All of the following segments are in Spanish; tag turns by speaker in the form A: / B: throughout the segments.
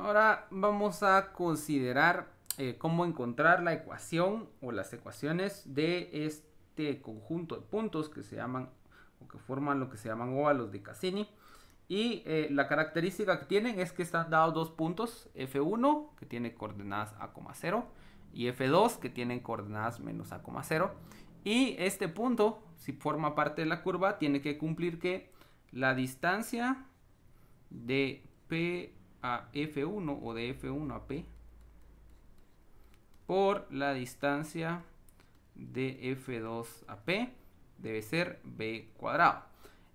A: Ahora vamos a considerar eh, cómo encontrar la ecuación o las ecuaciones de este conjunto de puntos que se llaman o que forman lo que se llaman óvalos de Cassini. Y eh, la característica que tienen es que están dados dos puntos, F1 que tiene coordenadas A,0 y F2 que tienen coordenadas menos A,0. Y este punto, si forma parte de la curva, tiene que cumplir que la distancia de P a F1 o de F1 a P por la distancia de F2 a P debe ser B cuadrado.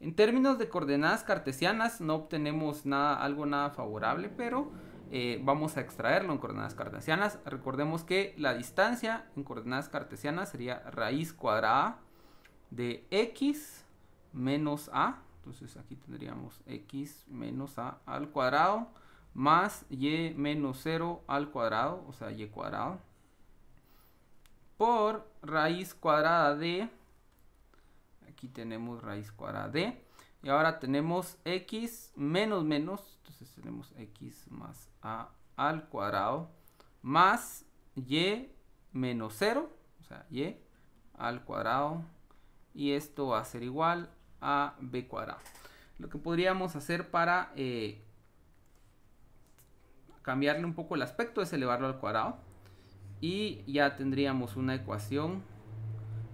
A: En términos de coordenadas cartesianas no obtenemos nada, algo nada favorable, pero eh, vamos a extraerlo en coordenadas cartesianas. Recordemos que la distancia en coordenadas cartesianas sería raíz cuadrada de x menos a. Entonces aquí tendríamos x menos a al cuadrado más y menos 0 al cuadrado, o sea, y cuadrado, por raíz cuadrada de, aquí tenemos raíz cuadrada de, y ahora tenemos x menos menos, entonces tenemos x más a al cuadrado, más y menos 0, o sea, y al cuadrado, y esto va a ser igual a b cuadrado. Lo que podríamos hacer para eh, cambiarle un poco el aspecto es elevarlo al cuadrado. Y ya tendríamos una ecuación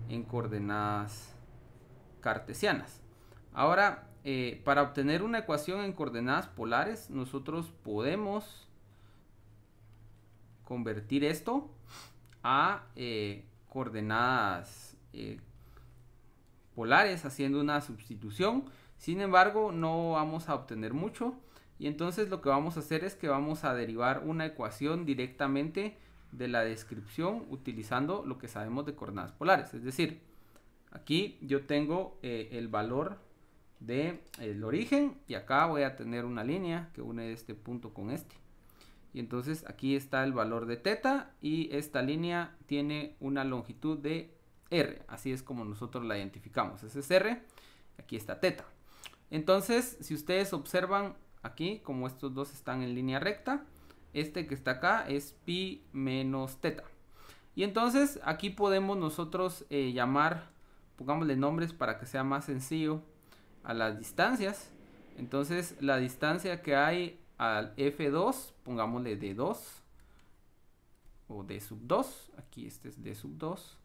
A: en coordenadas cartesianas. Ahora, eh, para obtener una ecuación en coordenadas polares, nosotros podemos convertir esto a eh, coordenadas eh, polares haciendo una sustitución. Sin embargo, no vamos a obtener mucho y entonces lo que vamos a hacer es que vamos a derivar una ecuación directamente de la descripción utilizando lo que sabemos de coordenadas polares. Es decir, aquí yo tengo eh, el valor del eh, origen y acá voy a tener una línea que une este punto con este. Y entonces aquí está el valor de teta y esta línea tiene una longitud de R. Así es como nosotros la identificamos. Ese es R, aquí está teta. Entonces, si ustedes observan aquí, como estos dos están en línea recta, este que está acá es pi menos teta. Y entonces aquí podemos nosotros eh, llamar, pongámosle nombres para que sea más sencillo, a las distancias. Entonces la distancia que hay al F2, pongámosle D2 o D sub 2, aquí este es D sub 2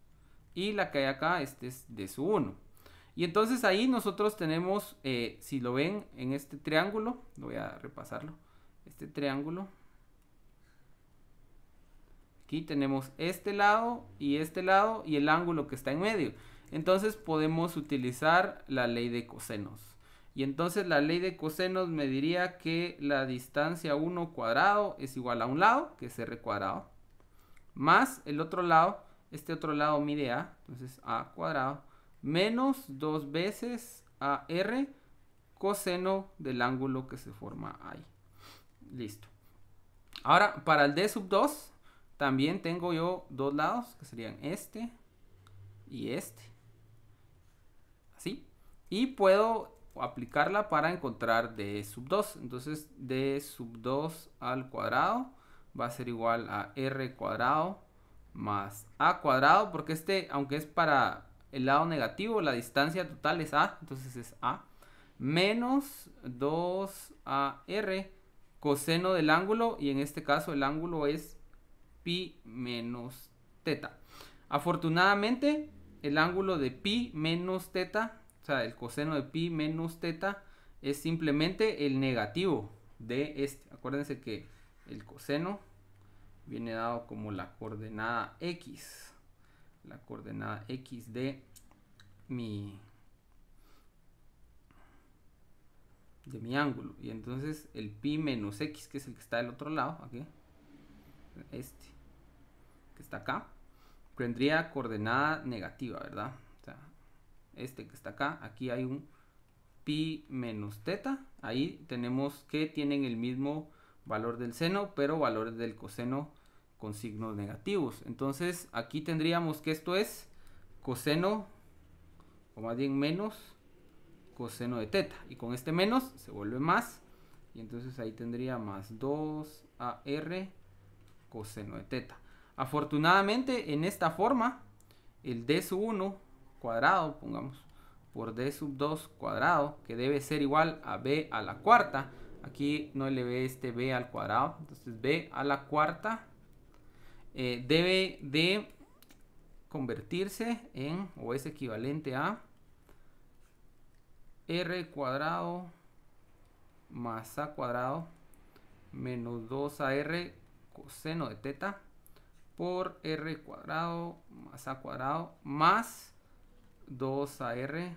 A: y la que hay acá este es D sub 1. Y entonces ahí nosotros tenemos, eh, si lo ven en este triángulo, voy a repasarlo, este triángulo. Aquí tenemos este lado y este lado y el ángulo que está en medio. Entonces podemos utilizar la ley de cosenos. Y entonces la ley de cosenos me diría que la distancia 1 cuadrado es igual a un lado, que es r cuadrado, más el otro lado, este otro lado mide a, entonces a cuadrado, menos dos veces a r coseno del ángulo que se forma ahí. Listo. Ahora, para el d sub 2, también tengo yo dos lados, que serían este y este. Así. Y puedo aplicarla para encontrar d sub 2. Entonces, d sub 2 al cuadrado va a ser igual a r cuadrado más a cuadrado, porque este, aunque es para el lado negativo, la distancia total es A, entonces es A, menos 2AR coseno del ángulo, y en este caso el ángulo es pi menos teta. Afortunadamente, el ángulo de pi menos teta, o sea, el coseno de pi menos teta, es simplemente el negativo de este. Acuérdense que el coseno viene dado como la coordenada x la coordenada x de mi de mi ángulo y entonces el pi menos x que es el que está del otro lado aquí este que está acá tendría coordenada negativa verdad este que está acá aquí hay un pi menos teta ahí tenemos que tienen el mismo valor del seno pero valores del coseno con signos negativos. Entonces aquí tendríamos que esto es coseno, o más bien menos, coseno de teta. Y con este menos se vuelve más. Y entonces ahí tendría más 2AR coseno de teta. Afortunadamente en esta forma, el D sub 1 cuadrado, pongamos, por D sub 2 cuadrado, que debe ser igual a B a la cuarta. Aquí no le ve este B al cuadrado. Entonces B a la cuarta eh, debe de convertirse en o es equivalente a r cuadrado más a cuadrado menos 2ar coseno de teta por r cuadrado más a cuadrado más 2ar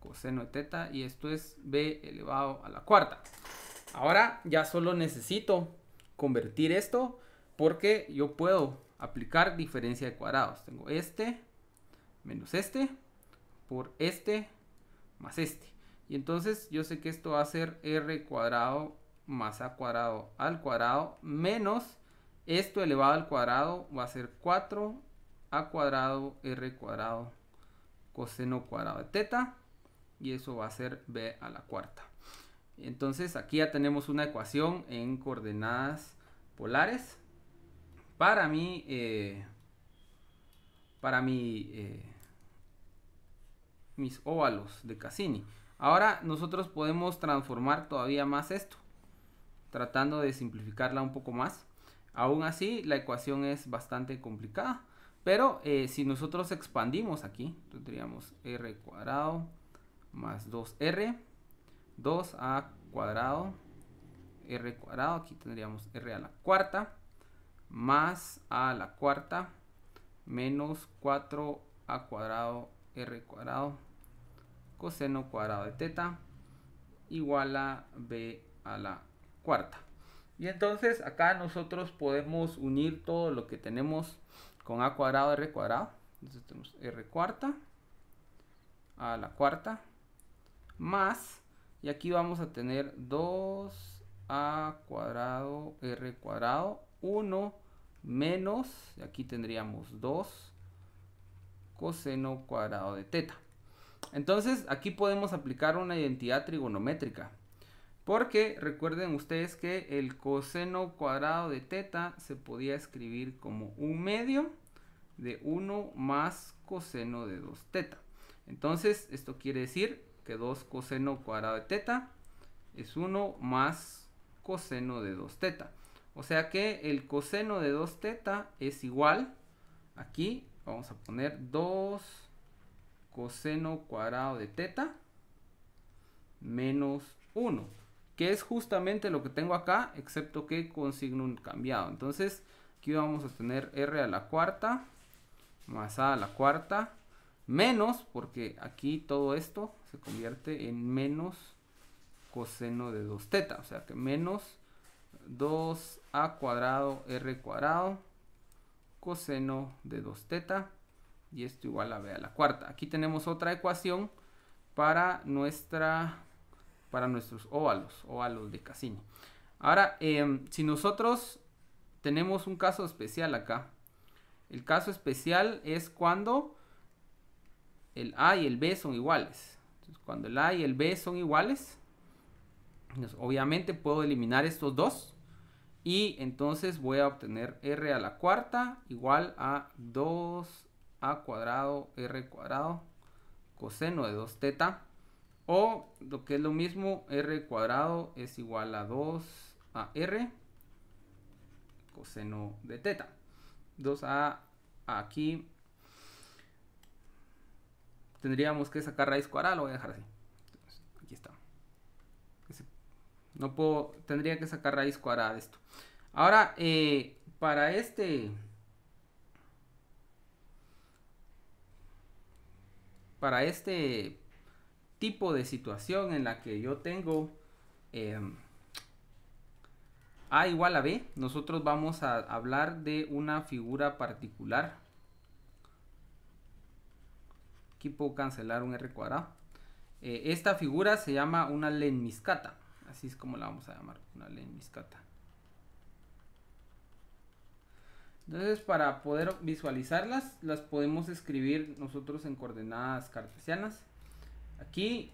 A: coseno de teta y esto es b elevado a la cuarta. Ahora ya solo necesito convertir esto porque yo puedo aplicar diferencia de cuadrados. Tengo este menos este por este más este. Y entonces yo sé que esto va a ser r cuadrado más a cuadrado al cuadrado menos esto elevado al cuadrado va a ser 4 a cuadrado r cuadrado coseno cuadrado de teta y eso va a ser b a la cuarta. Entonces aquí ya tenemos una ecuación en coordenadas polares para mí, eh, para mí, eh, mis óvalos de Cassini. Ahora nosotros podemos transformar todavía más esto, tratando de simplificarla un poco más. Aún así, la ecuación es bastante complicada, pero eh, si nosotros expandimos aquí, tendríamos r cuadrado más 2r, 2a cuadrado, r cuadrado, aquí tendríamos r a la cuarta, más a la cuarta menos 4a cuadrado r cuadrado coseno cuadrado de teta igual a b a la cuarta. Y entonces acá nosotros podemos unir todo lo que tenemos con a cuadrado r cuadrado. Entonces tenemos r cuarta a la cuarta más y aquí vamos a tener 2a cuadrado r cuadrado 1 menos, aquí tendríamos 2 coseno cuadrado de teta. Entonces aquí podemos aplicar una identidad trigonométrica. Porque recuerden ustedes que el coseno cuadrado de teta se podía escribir como un medio de 1 más coseno de 2 teta. Entonces esto quiere decir que 2 coseno cuadrado de teta es 1 más coseno de 2 teta. O sea que el coseno de 2 teta es igual, aquí vamos a poner 2 coseno cuadrado de teta menos 1, que es justamente lo que tengo acá, excepto que con signo cambiado. Entonces aquí vamos a tener r a la cuarta más a a la cuarta menos, porque aquí todo esto se convierte en menos coseno de 2 teta, o sea que menos 2a cuadrado r cuadrado coseno de 2 teta y esto igual a b a la cuarta. Aquí tenemos otra ecuación para, nuestra, para nuestros óvalos, óvalos de Cassini. Ahora, em, si nosotros tenemos un caso especial acá, el caso especial es cuando el a y el b son iguales. Entonces, cuando el a y el b son iguales, obviamente puedo eliminar estos dos. Y entonces voy a obtener r a la cuarta igual a 2a cuadrado r cuadrado coseno de 2 teta. O lo que es lo mismo, r cuadrado es igual a 2 a r coseno de teta. 2a aquí tendríamos que sacar raíz cuadrada, lo voy a dejar así. aquí está. No puedo, tendría que sacar raíz cuadrada de esto. Ahora, eh, para este... Para este tipo de situación en la que yo tengo em, A igual a B, nosotros vamos a hablar de una figura particular. Aquí puedo cancelar un R cuadrado. Eh, esta figura se llama una lenmiscata Así es como la vamos a llamar, una ley miscata. Entonces, para poder visualizarlas, las podemos escribir nosotros en coordenadas cartesianas. Aquí,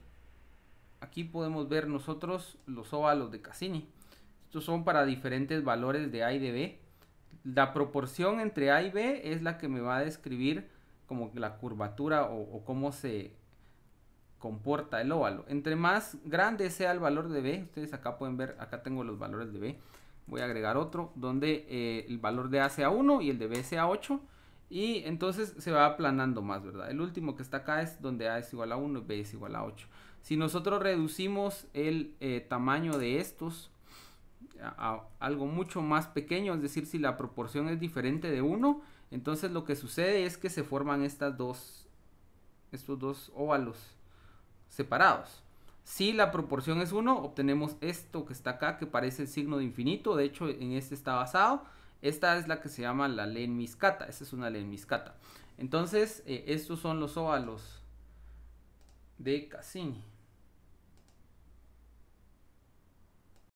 A: aquí podemos ver nosotros los óvalos de Cassini. Estos son para diferentes valores de A y de B. La proporción entre A y B es la que me va a describir como la curvatura o cómo se comporta el óvalo. Entre más grande sea el valor de B, ustedes acá pueden ver, acá tengo los valores de B. Voy a agregar otro donde eh, el valor de A sea 1 y el de B sea 8. Y entonces se va aplanando más, ¿verdad? El último que está acá es donde A es igual a 1 y B es igual a 8. Si nosotros reducimos el eh, tamaño de estos a, algo mucho más pequeño, es decir, si la proporción es diferente de 1, entonces lo que sucede es que se forman estas dos, estos dos óvalos separados. Si la proporción es 1, obtenemos esto que está acá, que parece el signo de infinito. De hecho, en este está basado. Esta es la que se llama la ley en miscata. Esta es una ley en Entonces, eh, estos son los óvalos de Cassini.